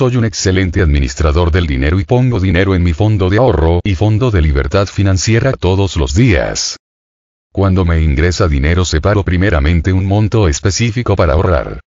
Soy un excelente administrador del dinero y pongo dinero en mi fondo de ahorro y fondo de libertad financiera todos los días. Cuando me ingresa dinero separo primeramente un monto específico para ahorrar.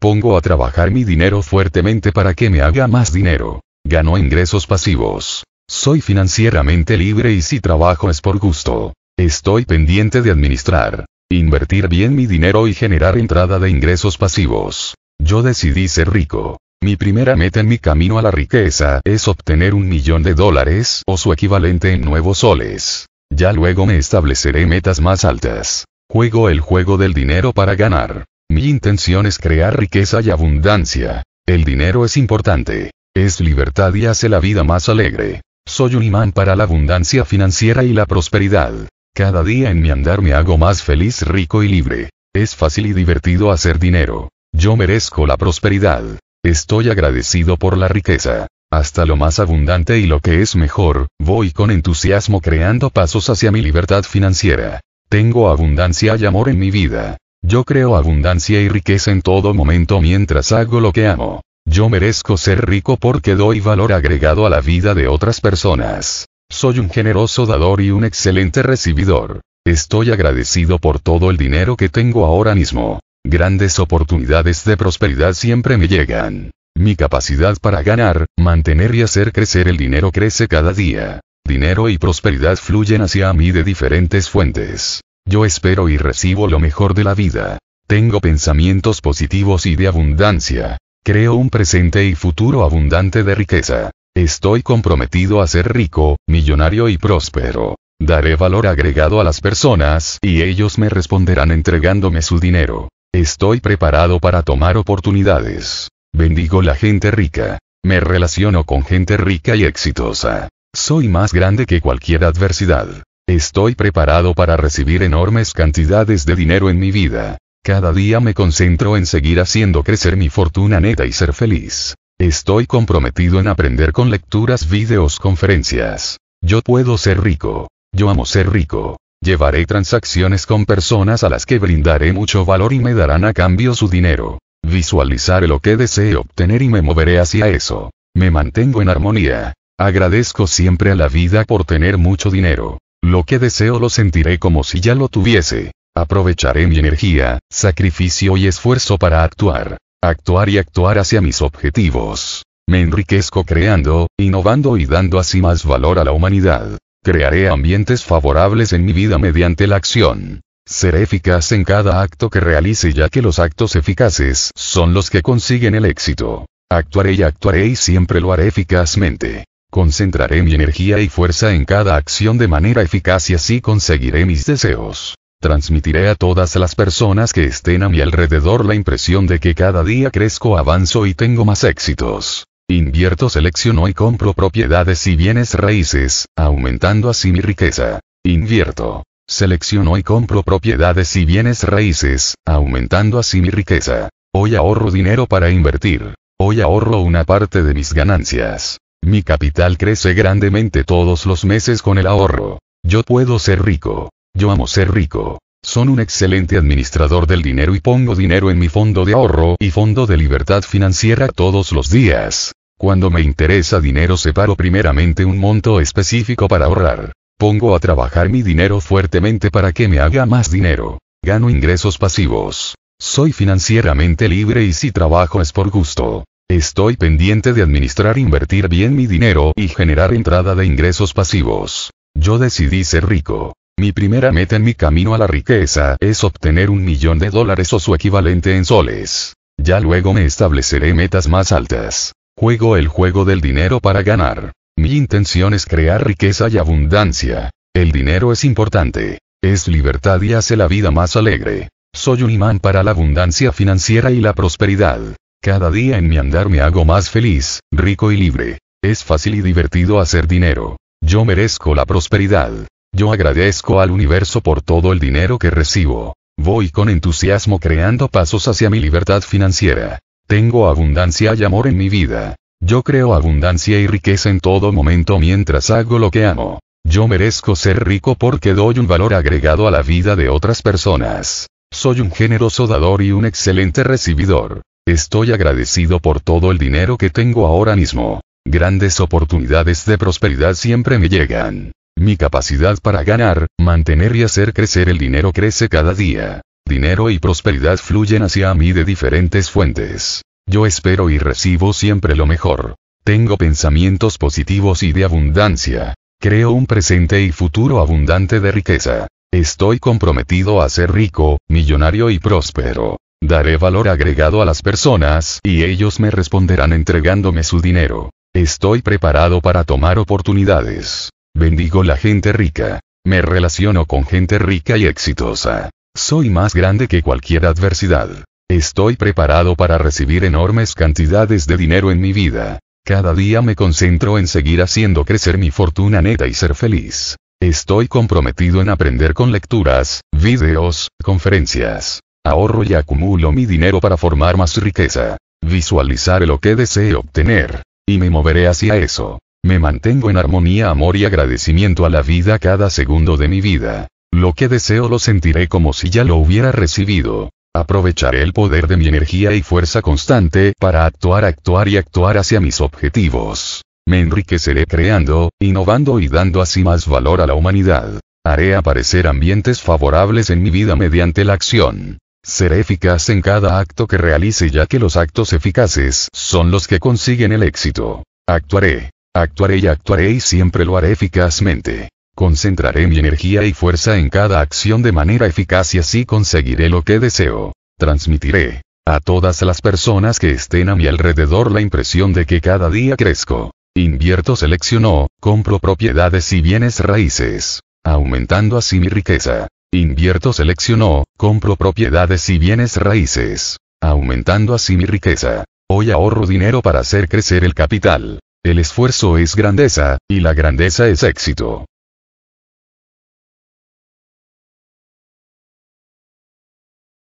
Pongo a trabajar mi dinero fuertemente para que me haga más dinero. Gano ingresos pasivos. Soy financieramente libre y si trabajo es por gusto. Estoy pendiente de administrar, invertir bien mi dinero y generar entrada de ingresos pasivos. Yo decidí ser rico. Mi primera meta en mi camino a la riqueza es obtener un millón de dólares o su equivalente en nuevos soles. Ya luego me estableceré metas más altas. Juego el juego del dinero para ganar. Mi intención es crear riqueza y abundancia. El dinero es importante. Es libertad y hace la vida más alegre. Soy un imán para la abundancia financiera y la prosperidad. Cada día en mi andar me hago más feliz, rico y libre. Es fácil y divertido hacer dinero. Yo merezco la prosperidad. Estoy agradecido por la riqueza. Hasta lo más abundante y lo que es mejor, voy con entusiasmo creando pasos hacia mi libertad financiera. Tengo abundancia y amor en mi vida. Yo creo abundancia y riqueza en todo momento mientras hago lo que amo. Yo merezco ser rico porque doy valor agregado a la vida de otras personas. Soy un generoso dador y un excelente recibidor. Estoy agradecido por todo el dinero que tengo ahora mismo. Grandes oportunidades de prosperidad siempre me llegan. Mi capacidad para ganar, mantener y hacer crecer el dinero crece cada día. Dinero y prosperidad fluyen hacia mí de diferentes fuentes. Yo espero y recibo lo mejor de la vida. Tengo pensamientos positivos y de abundancia. Creo un presente y futuro abundante de riqueza. Estoy comprometido a ser rico, millonario y próspero. Daré valor agregado a las personas y ellos me responderán entregándome su dinero. Estoy preparado para tomar oportunidades. Bendigo la gente rica. Me relaciono con gente rica y exitosa. Soy más grande que cualquier adversidad. Estoy preparado para recibir enormes cantidades de dinero en mi vida. Cada día me concentro en seguir haciendo crecer mi fortuna neta y ser feliz. Estoy comprometido en aprender con lecturas, videos, conferencias. Yo puedo ser rico. Yo amo ser rico. Llevaré transacciones con personas a las que brindaré mucho valor y me darán a cambio su dinero. Visualizaré lo que desee obtener y me moveré hacia eso. Me mantengo en armonía. Agradezco siempre a la vida por tener mucho dinero. Lo que deseo lo sentiré como si ya lo tuviese. Aprovecharé mi energía, sacrificio y esfuerzo para actuar. Actuar y actuar hacia mis objetivos. Me enriquezco creando, innovando y dando así más valor a la humanidad. Crearé ambientes favorables en mi vida mediante la acción. Seré eficaz en cada acto que realice ya que los actos eficaces son los que consiguen el éxito. Actuaré y actuaré y siempre lo haré eficazmente. Concentraré mi energía y fuerza en cada acción de manera eficaz y así conseguiré mis deseos. Transmitiré a todas las personas que estén a mi alrededor la impresión de que cada día crezco, avanzo y tengo más éxitos. Invierto selecciono y compro propiedades y bienes raíces, aumentando así mi riqueza. Invierto. Selecciono y compro propiedades y bienes raíces, aumentando así mi riqueza. Hoy ahorro dinero para invertir. Hoy ahorro una parte de mis ganancias. Mi capital crece grandemente todos los meses con el ahorro. Yo puedo ser rico. Yo amo ser rico. Son un excelente administrador del dinero y pongo dinero en mi fondo de ahorro y fondo de libertad financiera todos los días. Cuando me interesa dinero separo primeramente un monto específico para ahorrar. Pongo a trabajar mi dinero fuertemente para que me haga más dinero. Gano ingresos pasivos. Soy financieramente libre y si trabajo es por gusto. Estoy pendiente de administrar, e invertir bien mi dinero y generar entrada de ingresos pasivos. Yo decidí ser rico. Mi primera meta en mi camino a la riqueza es obtener un millón de dólares o su equivalente en soles. Ya luego me estableceré metas más altas. Juego el juego del dinero para ganar. Mi intención es crear riqueza y abundancia. El dinero es importante. Es libertad y hace la vida más alegre. Soy un imán para la abundancia financiera y la prosperidad. Cada día en mi andar me hago más feliz, rico y libre. Es fácil y divertido hacer dinero. Yo merezco la prosperidad. Yo agradezco al universo por todo el dinero que recibo. Voy con entusiasmo creando pasos hacia mi libertad financiera. Tengo abundancia y amor en mi vida. Yo creo abundancia y riqueza en todo momento mientras hago lo que amo. Yo merezco ser rico porque doy un valor agregado a la vida de otras personas. Soy un generoso dador y un excelente recibidor. Estoy agradecido por todo el dinero que tengo ahora mismo. Grandes oportunidades de prosperidad siempre me llegan. Mi capacidad para ganar, mantener y hacer crecer el dinero crece cada día. Dinero y prosperidad fluyen hacia mí de diferentes fuentes. Yo espero y recibo siempre lo mejor. Tengo pensamientos positivos y de abundancia. Creo un presente y futuro abundante de riqueza. Estoy comprometido a ser rico, millonario y próspero. Daré valor agregado a las personas y ellos me responderán entregándome su dinero. Estoy preparado para tomar oportunidades. Bendigo la gente rica. Me relaciono con gente rica y exitosa. Soy más grande que cualquier adversidad. Estoy preparado para recibir enormes cantidades de dinero en mi vida. Cada día me concentro en seguir haciendo crecer mi fortuna neta y ser feliz. Estoy comprometido en aprender con lecturas, videos, conferencias. Ahorro y acumulo mi dinero para formar más riqueza. Visualizaré lo que deseo obtener. Y me moveré hacia eso. Me mantengo en armonía, amor y agradecimiento a la vida cada segundo de mi vida. Lo que deseo lo sentiré como si ya lo hubiera recibido. Aprovecharé el poder de mi energía y fuerza constante para actuar, actuar y actuar hacia mis objetivos. Me enriqueceré creando, innovando y dando así más valor a la humanidad. Haré aparecer ambientes favorables en mi vida mediante la acción. Seré eficaz en cada acto que realice ya que los actos eficaces son los que consiguen el éxito. Actuaré, Actuaré y actuaré y siempre lo haré eficazmente. Concentraré mi energía y fuerza en cada acción de manera eficaz y así conseguiré lo que deseo. Transmitiré a todas las personas que estén a mi alrededor la impresión de que cada día crezco. Invierto seleccionó, compro propiedades y bienes raíces, aumentando así mi riqueza. Invierto seleccionó, compro propiedades y bienes raíces, aumentando así mi riqueza. Hoy ahorro dinero para hacer crecer el capital. El esfuerzo es grandeza, y la grandeza es éxito.